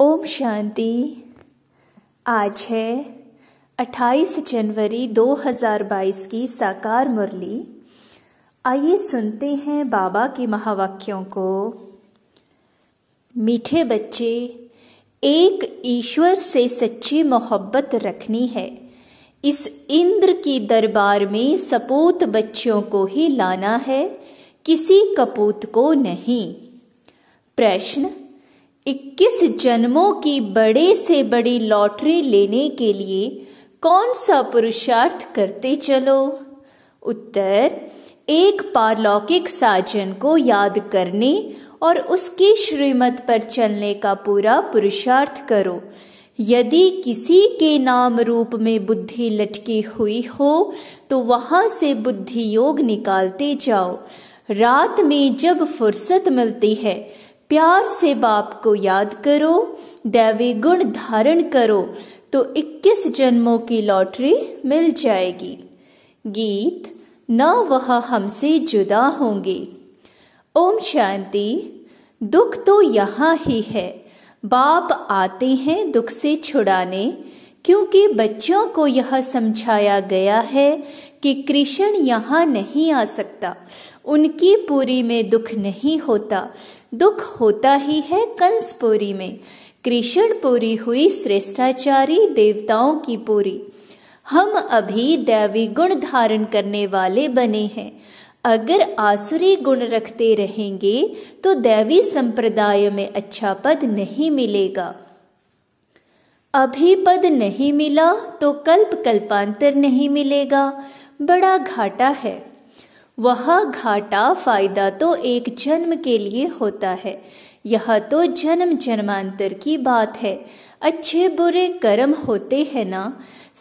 ओम शांति आज है 28 जनवरी 2022 की साकार मुरली आइए सुनते हैं बाबा के महावाक्यों को मीठे बच्चे एक ईश्वर से सच्ची मोहब्बत रखनी है इस इंद्र की दरबार में सपूत बच्चों को ही लाना है किसी कपूत को नहीं प्रश्न इक्कीस जन्मों की बड़े से बड़ी लॉटरी लेने के लिए कौन सा पुरुषार्थ करते चलो उत्तर एक पारलौकिक साजन को याद करने और उसकी श्रीमत पर चलने का पूरा पुरुषार्थ करो यदि किसी के नाम रूप में बुद्धि लटकी हुई हो तो वहां से बुद्धि योग निकालते जाओ रात में जब फुर्सत मिलती है प्यार से बाप को याद करो दैवी गुण धारण करो तो 21 जन्मों की लॉटरी मिल जाएगी गीत न वह हमसे जुदा होंगे ओम शांति दुख तो यहाँ ही है बाप आते हैं दुख से छुड़ाने क्योंकि बच्चों को यह समझाया गया है कि कृष्ण यहाँ नहीं आ सकता उनकी पूरी में दुख नहीं होता दुख होता ही है कंसपुरी में कृष्ण पूरी हुई श्रेष्ठाचारी देवताओं की पूरी हम अभी दैवी गुण धारण करने वाले बने हैं अगर आसुरी गुण रखते रहेंगे तो दैवी संप्रदाय में अच्छा पद नहीं मिलेगा अभी पद नहीं मिला तो कल्प कल्पांतर नहीं मिलेगा बड़ा घाटा है वह घाटा फायदा तो एक जन्म के लिए होता है यह तो जन्म जन्मांतर की बात है अच्छे बुरे कर्म होते हैं ना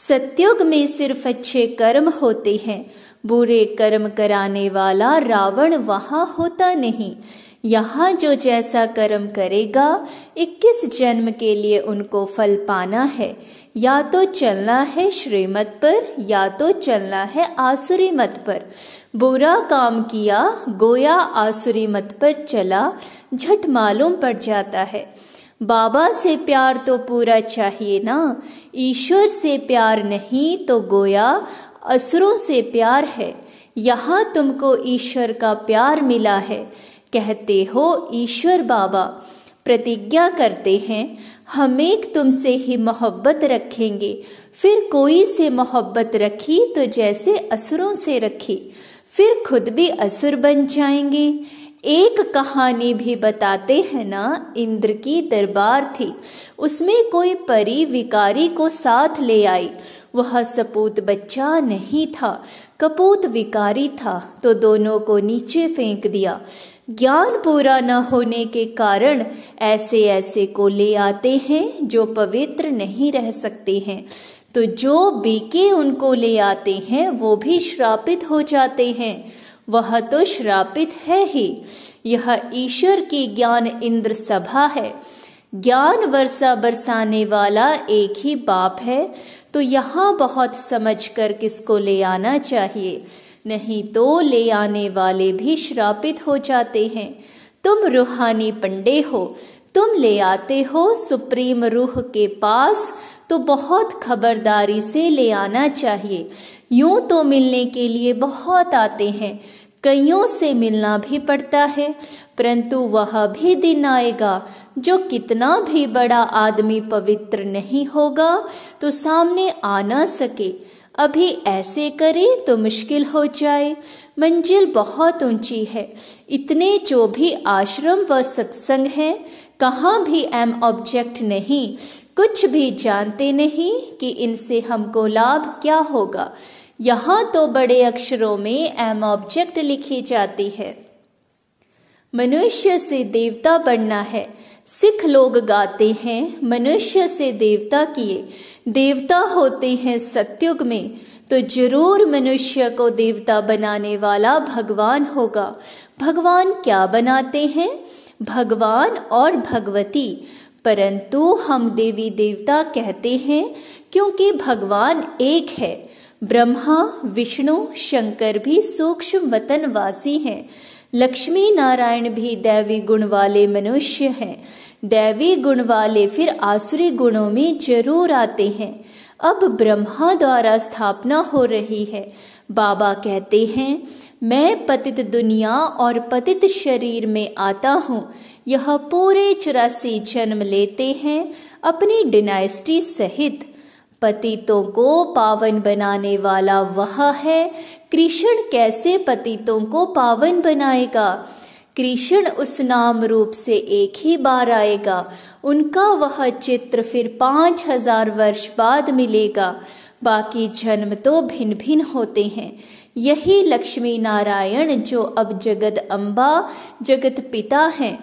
सत्युग में सिर्फ अच्छे कर्म होते हैं बुरे कर्म कराने वाला रावण वहाँ होता नहीं यहाँ जो जैसा कर्म करेगा इक्कीस जन्म के लिए उनको फल पाना है या तो चलना है श्रीमत पर या तो चलना है आसुरी मत पर बुरा काम किया गोया आसुरी मत पर चला झट मालूम पड़ जाता है बाबा से प्यार तो पूरा चाहिए ना ईश्वर से प्यार नहीं तो गोया असुरों से प्यार है यहाँ तुमको ईश्वर का प्यार मिला है कहते हो ईश्वर बाबा प्रतिज्ञा करते हैं हम एक तुमसे ही मोहब्बत रखेंगे फिर कोई से मोहब्बत रखी तो जैसे असुरों से रखी फिर खुद भी असुर बन जाएंगे एक कहानी भी बताते हैं ना इंद्र की दरबार थी उसमें कोई परी विकारी को साथ ले आई वह सपूत बच्चा नहीं था कपूत विकारी था तो दोनों को नीचे फेंक दिया ज्ञान पूरा न होने के कारण ऐसे ऐसे को ले आते हैं जो पवित्र नहीं रह सकते हैं तो जो बीके उनको ले आते हैं वो भी श्रापित हो जाते हैं वह तो श्रापित है ही यह ईश्वर की ज्ञान इंद्र सभा है ज्ञान वर्षा बरसाने वाला एक ही बाप है तो यहाँ बहुत समझ कर किसको ले आना चाहिए नहीं तो ले आने वाले भी श्रापित हो जाते हैं तुम रूहानी पंडे हो तुम ले आते हो सुप्रीम रूह के पास तो बहुत खबरदारी से ले आना चाहिए यूं तो मिलने के लिए बहुत आते हैं कईयों से मिलना भी पड़ता है परंतु वह भी दिन आएगा जो कितना भी बड़ा आदमी पवित्र नहीं होगा तो सामने आ ना सके अभी ऐसे करें तो मुश्किल हो जाए मंजिल बहुत ऊंची है इतने जो भी आश्रम व सत्संग है कहाँ भी एम ऑब्जेक्ट नहीं कुछ भी जानते नहीं कि इनसे हमको लाभ क्या होगा यहाँ तो बड़े अक्षरों में एम ऑब्जेक्ट लिखी जाती है मनुष्य से देवता बनना है सिख लोग गाते हैं मनुष्य से देवता किए देवता होते हैं सत्युग में तो जरूर मनुष्य को देवता बनाने वाला भगवान होगा भगवान क्या बनाते हैं भगवान और भगवती परंतु हम देवी देवता कहते हैं क्योंकि भगवान एक है ब्रह्मा विष्णु शंकर भी सूक्ष्म वतनवासी हैं लक्ष्मी नारायण भी दैवी गुण वाले मनुष्य हैं दैवी गुण वाले फिर आसुरी गुणों में जरूर आते हैं अब ब्रह्मा द्वारा स्थापना हो रही है बाबा कहते हैं मैं पतित दुनिया और पतित शरीर में आता हूँ यह पूरे चौरासी जन्म लेते हैं अपनी डिनाइस्टी सहित पतितों को पावन बनाने वाला वह है कृष्ण कैसे पतितों को पावन बनाएगा कृष्ण उस नाम रूप से एक ही बार आएगा उनका वह चित्र फिर पांच हजार वर्ष बाद मिलेगा बाकी जन्म तो भिन्न भिन्न होते हैं यही लक्ष्मी नारायण जो अब जगत अम्बा जगत पिता हैं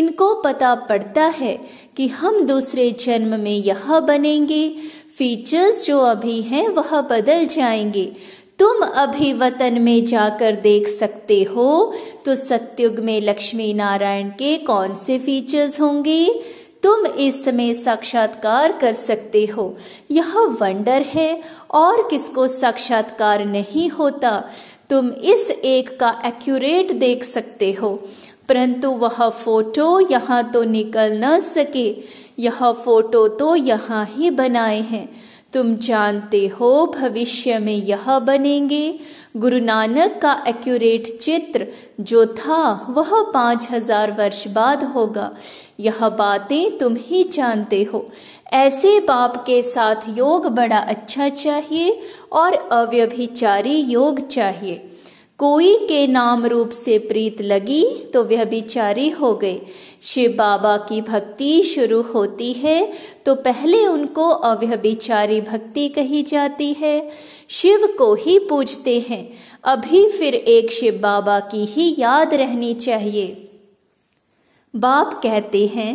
इनको पता पड़ता है कि हम दूसरे जन्म में यह बनेंगे फीचर्स जो अभी हैं वह बदल जाएंगे तुम अभी वतन में जाकर देख सकते हो तो सत्युग में लक्ष्मी नारायण के कौन से फीचर्स होंगे तुम इस समय साक्षात्कार कर सकते हो यह वंडर है और किसको साक्षात्कार नहीं होता तुम इस एक का एक्यूरेट देख सकते हो परंतु वह फोटो यहाँ तो निकल न सके यह फोटो तो यहाँ ही बनाए हैं तुम जानते हो भविष्य में यह बनेंगे गुरु नानक का एक्यूरेट चित्र जो था वह पाँच हजार वर्ष बाद होगा यह बातें तुम ही जानते हो ऐसे बाप के साथ योग बड़ा अच्छा चाहिए और अव्यभिचारी योग चाहिए कोई के नाम रूप से प्रीत लगी तो वह बिचारी हो गई शिव बाबा की भक्ति शुरू होती है तो पहले उनको अव्यभिचारी भक्ति कही जाती है शिव को ही पूजते हैं अभी फिर एक शिव बाबा की ही याद रहनी चाहिए बाप कहते हैं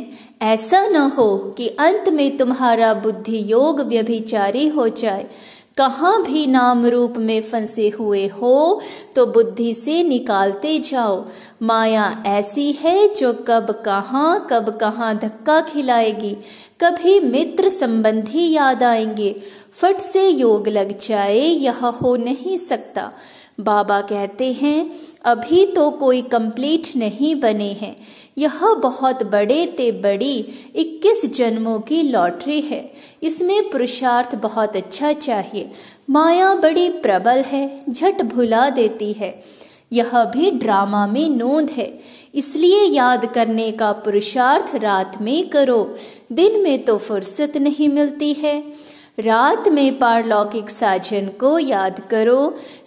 ऐसा न हो कि अंत में तुम्हारा बुद्धि योग व्यभिचारी हो जाए कहाँ भी नाम रूप में फंसे हुए हो तो बुद्धि से निकालते जाओ माया ऐसी है जो कब कहाँ कब कहाँ धक्का खिलाएगी कभी मित्र संबंधी याद आएंगे फट से योग लग जाए यह हो नहीं सकता बाबा कहते हैं अभी तो कोई कंप्लीट नहीं बने हैं यह बहुत बड़े ते बड़ी 21 जन्मों की लॉटरी है इसमें पुरुषार्थ बहुत अच्छा चाहिए माया बड़ी प्रबल है झट भुला देती है यह भी ड्रामा में नोंद है इसलिए याद करने का पुरुषार्थ रात में करो दिन में तो फुर्सत नहीं मिलती है रात में पारलौकिक साजन को याद करो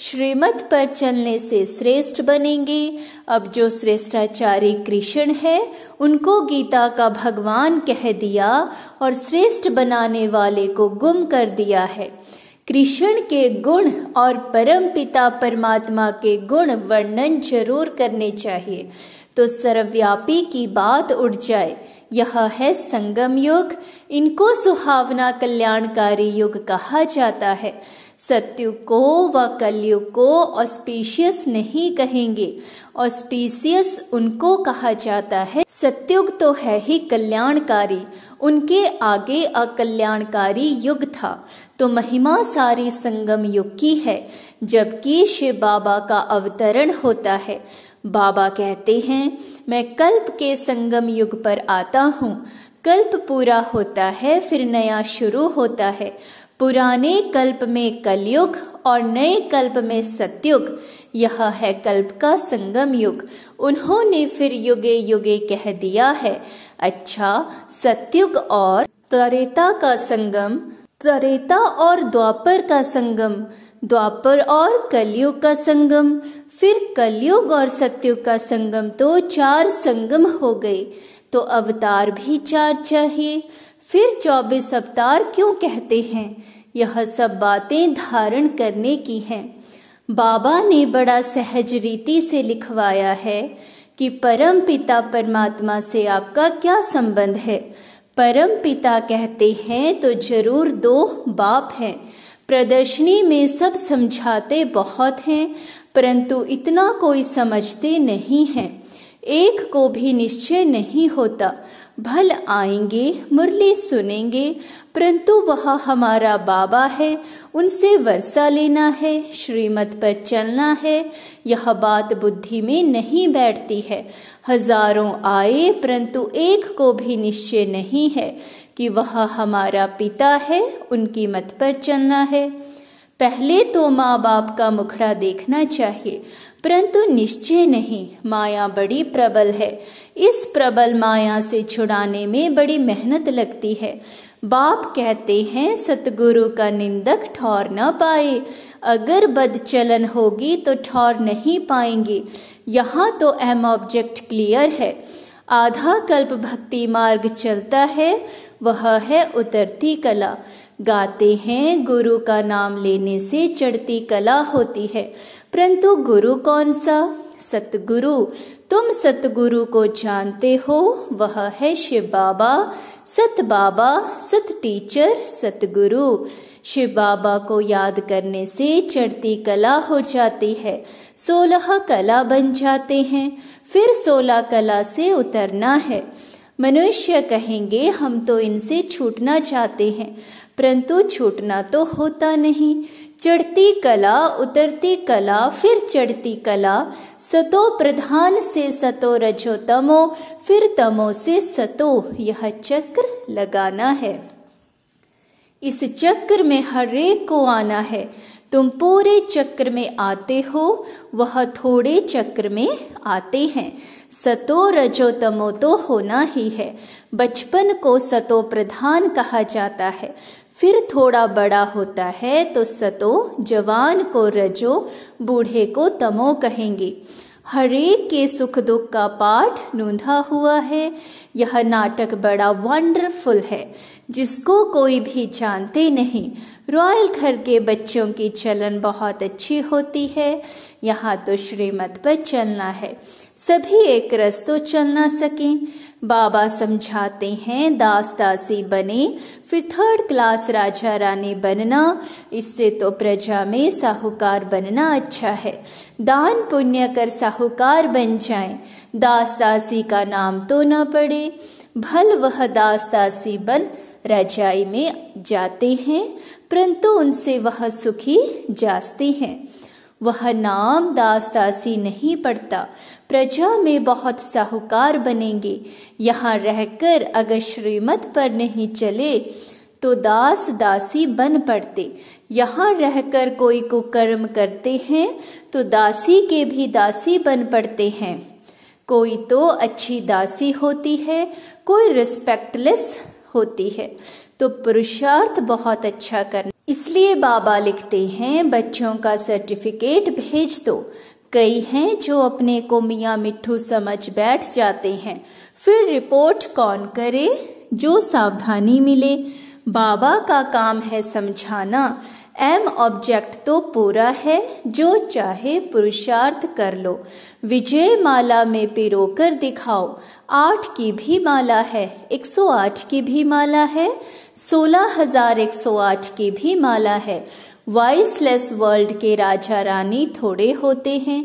श्रीमत पर चलने से श्रेष्ठ बनेंगे अब जो श्रेष्ठाचारी कृष्ण है उनको गीता का भगवान कह दिया और श्रेष्ठ बनाने वाले को गुम कर दिया है कृष्ण के गुण और परम पिता परमात्मा के गुण वर्णन जरूर करने चाहिए तो सर्वव्यापी की बात उठ जाए यह है संगम योग इनको सुहावना कल्याणकारी युग कहा जाता है सत्युग को व कलयुग को ऑस्पिशियस नहीं कहेंगे ऑस्पिशियस उनको कहा जाता है सत्युग तो है ही कल्याणकारी उनके आगे अकल्याणकारी युग था तो महिमा सारी संगम युग की है जबकि शिव बाबा का अवतरण होता है बाबा कहते हैं मैं कल्प के संगम युग पर आता हूँ कल्प पूरा होता है फिर नया शुरू होता है पुराने कल्प में कलयुग और नए कल्प में सत्युग यह है कल्प का संगम युग उन्होंने फिर युगे युगे कह दिया है अच्छा सत्युग और त्रेता का संगम त्रेता और द्वापर का संगम द्वापर और कलयुग का संगम फिर कलयुग और सत्युग का संगम तो चार संगम हो गए तो अवतार भी चार चाहिए फिर चौबीस अवतार क्यों कहते हैं यह सब बातें धारण करने की हैं बाबा ने बड़ा सहज रीति से लिखवाया है कि परम पिता परमात्मा से आपका क्या संबंध है परम पिता कहते हैं तो जरूर दो बाप हैं प्रदर्शनी में सब समझाते बहुत हैं परंतु इतना कोई समझते नहीं हैं एक को भी निश्चय नहीं होता भल आएंगे मुरली सुनेंगे परंतु वह हमारा बाबा है उनसे वर्षा लेना है श्रीमत पर चलना है यह बात बुद्धि में नहीं बैठती है हजारों आए परंतु एक को भी निश्चय नहीं है कि वह हमारा पिता है उनकी मत पर चलना है पहले तो माँ बाप का मुखड़ा देखना चाहिए परंतु निश्चय नहीं माया बड़ी प्रबल है इस प्रबल माया से छुड़ाने में बड़ी मेहनत लगती है बाप कहते हैं सतगुरु का निंदक ठौर न पाए अगर बदचलन होगी तो ठौर नहीं पाएंगे यहाँ तो एम ऑब्जेक्ट क्लियर है आधा कल्प भक्ति मार्ग चलता है वह है उतरती कला गाते हैं गुरु का नाम लेने से चढ़ती कला होती है परंतु गुरु कौन सा सतगुरु तुम सतगुरु को जानते हो वह है शिव बाबा सत बाबा सत टीचर सतगुरु शिव बाबा को याद करने से चढ़ती कला हो जाती है सोलह कला बन जाते हैं फिर सोलह कला से उतरना है मनुष्य कहेंगे हम तो इनसे छूटना चाहते हैं परंतु छूटना तो होता नहीं चढ़ती कला उतरती कला फिर चढ़ती कला सतो प्रधान से सतो रजो तमो फिर तमो से सतो यह चक्र लगाना है इस चक्र में हर एक को आना है तुम पूरे चक्र में आते हो वह थोड़े चक्र में आते हैं सतो रजो तमो तो होना ही है बचपन को सतो प्रधान कहा जाता है फिर थोड़ा बड़ा होता है तो सतो जवान को रजो बूढ़े को तमो कहेंगे हरेक के सुख दुख का पाठ नूंधा हुआ है यह नाटक बड़ा वंडरफुल है जिसको कोई भी जानते नहीं रॉयल घर के बच्चों की चलन बहुत अच्छी होती है यहाँ तो श्रीमत पर चलना है सभी एक रस तो चल ना सके बाबा समझाते हैं दास दासी बने फिर थर्ड क्लास राजा रानी बनना इससे तो प्रजा में साहूकार बनना अच्छा है दान पुण्य कर साहूकार बन जाए दास दासी का नाम तो ना पड़े भल वह दास दासी बन रजाई में जाते हैं परंतु उनसे वह सुखी जाते हैं वह नाम दास दासी नहीं पड़ता प्रजा में बहुत साहूकार बनेंगे यहाँ रहकर अगर श्रीमत पर नहीं चले तो दास दासी बन पड़ते यहाँ रहकर कोई कुकर्म करते हैं तो दासी के भी दासी बन पड़ते हैं कोई तो अच्छी दासी होती है कोई रिस्पेक्टलेस होती है तो पुरुषार्थ बहुत अच्छा करना इसलिए बाबा लिखते हैं बच्चों का सर्टिफिकेट भेज दो कई हैं जो अपने को मियाँ मिट्ठू समझ बैठ जाते हैं फिर रिपोर्ट कौन करे जो सावधानी मिले बाबा का काम है समझाना एम ऑब्जेक्ट तो पूरा है जो चाहे पुरुषार्थ कर लो विजय माला में पिरो कर दिखाओ आठ की भी माला है एक सौ आठ की भी माला है सोलह हजार एक सौ आठ की भी माला है वॉइसलेस वर्ल्ड के राजा रानी थोड़े होते हैं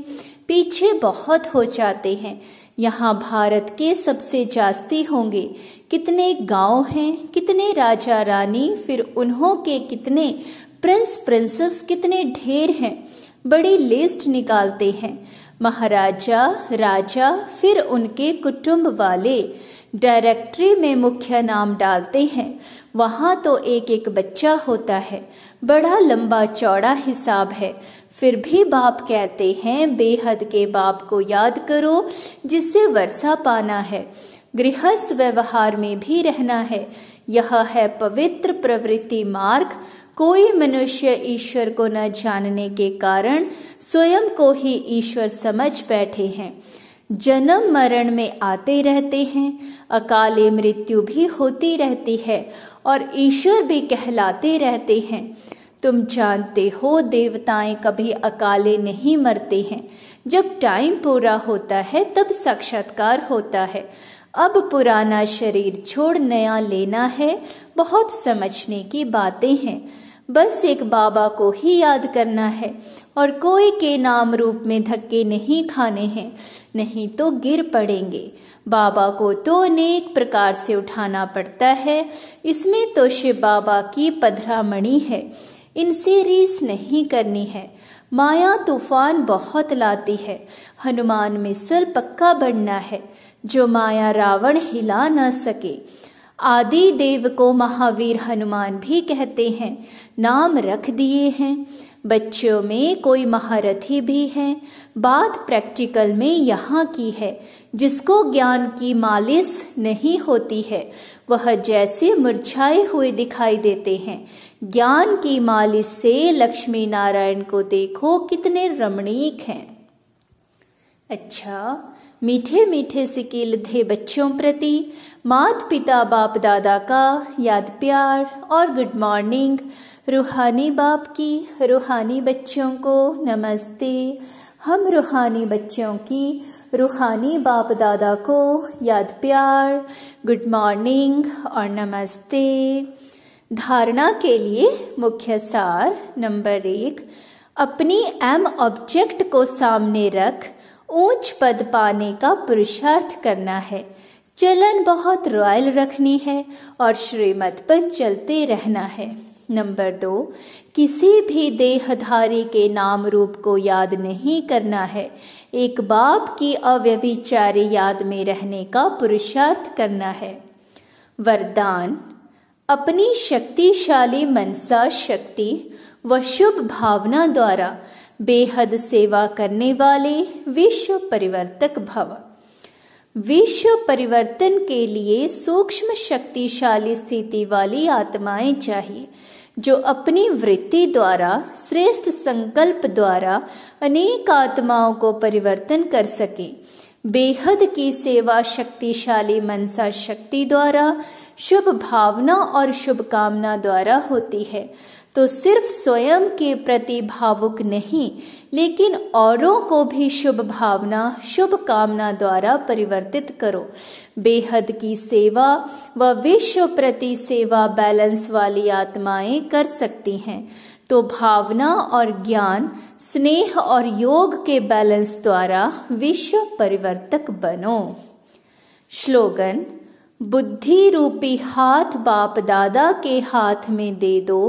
पीछे बहुत हो जाते हैं यहाँ भारत के सबसे जास्ती होंगे कितने गांव हैं कितने राजा रानी फिर उन्हों के कितने प्रिंस प्रिंसेस कितने ढेर हैं बड़ी लिस्ट निकालते हैं महाराजा राजा फिर उनके कुटुंब वाले डायरेक्टरी में मुख्य नाम डालते हैं वहाँ तो एक एक बच्चा होता है बड़ा लंबा चौड़ा हिसाब है फिर भी बाप कहते हैं बेहद के बाप को याद करो जिससे वर्षा पाना है गृहस्थ व्यवहार में भी रहना है यह है पवित्र प्रवृत्ति मार्ग कोई मनुष्य ईश्वर को न जानने के कारण स्वयं को ही ईश्वर समझ बैठे हैं जन्म मरण में आते रहते हैं अकाले मृत्यु भी होती रहती है और ईश्वर भी कहलाते रहते हैं तुम जानते हो देवताएं कभी अकाले नहीं मरते हैं जब टाइम पूरा होता है तब साक्षात्कार होता है अब पुराना शरीर छोड़ नया लेना है बहुत समझने की बातें हैं बस एक बाबा को ही याद करना है और कोई के नाम रूप में धक्के नहीं खाने हैं नहीं तो गिर पड़ेंगे बाबा को तो अनेक प्रकार से उठाना पड़ता है इसमें तो शिव बाबा की पधरामणि है इनसे रीस नहीं करनी है माया तूफान बहुत लाती है हनुमान में सर पक्का बढ़ना है जो माया रावण हिला ना सके आदि देव को महावीर हनुमान भी कहते हैं नाम रख दिए हैं बच्चों में कोई महारथी भी है बात प्रैक्टिकल में यहाँ की है जिसको ज्ञान की मालिश नहीं होती है वह जैसे मुरझाए हुए दिखाई देते हैं ज्ञान की मालिश से लक्ष्मी नारायण को देखो कितने रमणीक हैं अच्छा मीठे मीठे सिकील थे बच्चों प्रति मात पिता बाप दादा का याद प्यार और गुड मॉर्निंग रूहानी बाप की रूहानी बच्चों को नमस्ते हम रूहानी बच्चों की रूहानी बाप दादा को याद प्यार गुड मॉर्निंग और नमस्ते धारणा के लिए मुख्य सार नंबर एक अपनी एम ऑब्जेक्ट को सामने रख ऊंच पद पाने का पुरुषार्थ करना है चलन बहुत रॉयल रखनी है और श्रीमत पर चलते रहना है नंबर दो किसी भी देहधारी के नाम रूप को याद नहीं करना है एक बाप की अव्यभिचारी याद में रहने का पुरुषार्थ करना है वरदान अपनी शक्तिशाली मनसा शक्ति व शुभ भावना द्वारा बेहद सेवा करने वाले विश्व परिवर्तक भव विश्व परिवर्तन के लिए सूक्ष्म शक्तिशाली स्थिति वाली आत्माएं चाहिए जो अपनी वृत्ति द्वारा श्रेष्ठ संकल्प द्वारा अनेक आत्माओं को परिवर्तन कर सके बेहद की सेवा शक्तिशाली मनसा शक्ति द्वारा शुभ भावना और शुभकामना द्वारा होती है तो सिर्फ स्वयं के प्रति भावुक नहीं लेकिन औरों को भी शुभ भावना शुभ कामना द्वारा परिवर्तित करो बेहद की सेवा व विश्व प्रति सेवा बैलेंस वाली आत्माएं कर सकती हैं तो भावना और ज्ञान स्नेह और योग के बैलेंस द्वारा विश्व परिवर्तक बनो स्लोगन बुद्धि रूपी हाथ बाप दादा के हाथ में दे दो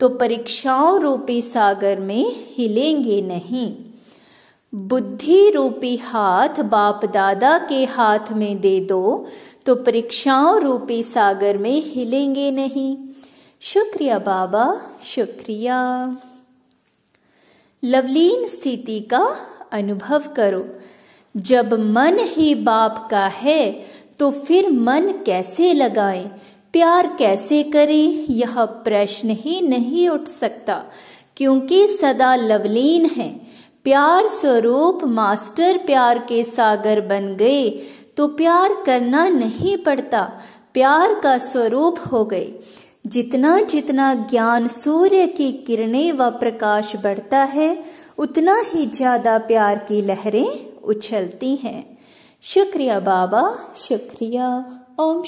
तो परीक्षाओं रूपी सागर में हिलेंगे नहीं बुद्धि रूपी हाथ बाप दादा के हाथ में दे दो तो परीक्षाओं रूपी सागर में हिलेंगे नहीं शुक्रिया बाबा शुक्रिया लवलीन स्थिति का अनुभव करो जब मन ही बाप का है तो फिर मन कैसे लगाएं प्यार कैसे करें यह प्रश्न ही नहीं उठ सकता क्योंकि सदा लवलीन है प्यार स्वरूप मास्टर प्यार के सागर बन गए तो प्यार करना नहीं पड़ता प्यार का स्वरूप हो गए जितना जितना ज्ञान सूर्य की किरणें व प्रकाश बढ़ता है उतना ही ज्यादा प्यार की लहरें उछलती हैं शुक्रिया बाबा शुक्रिया ओम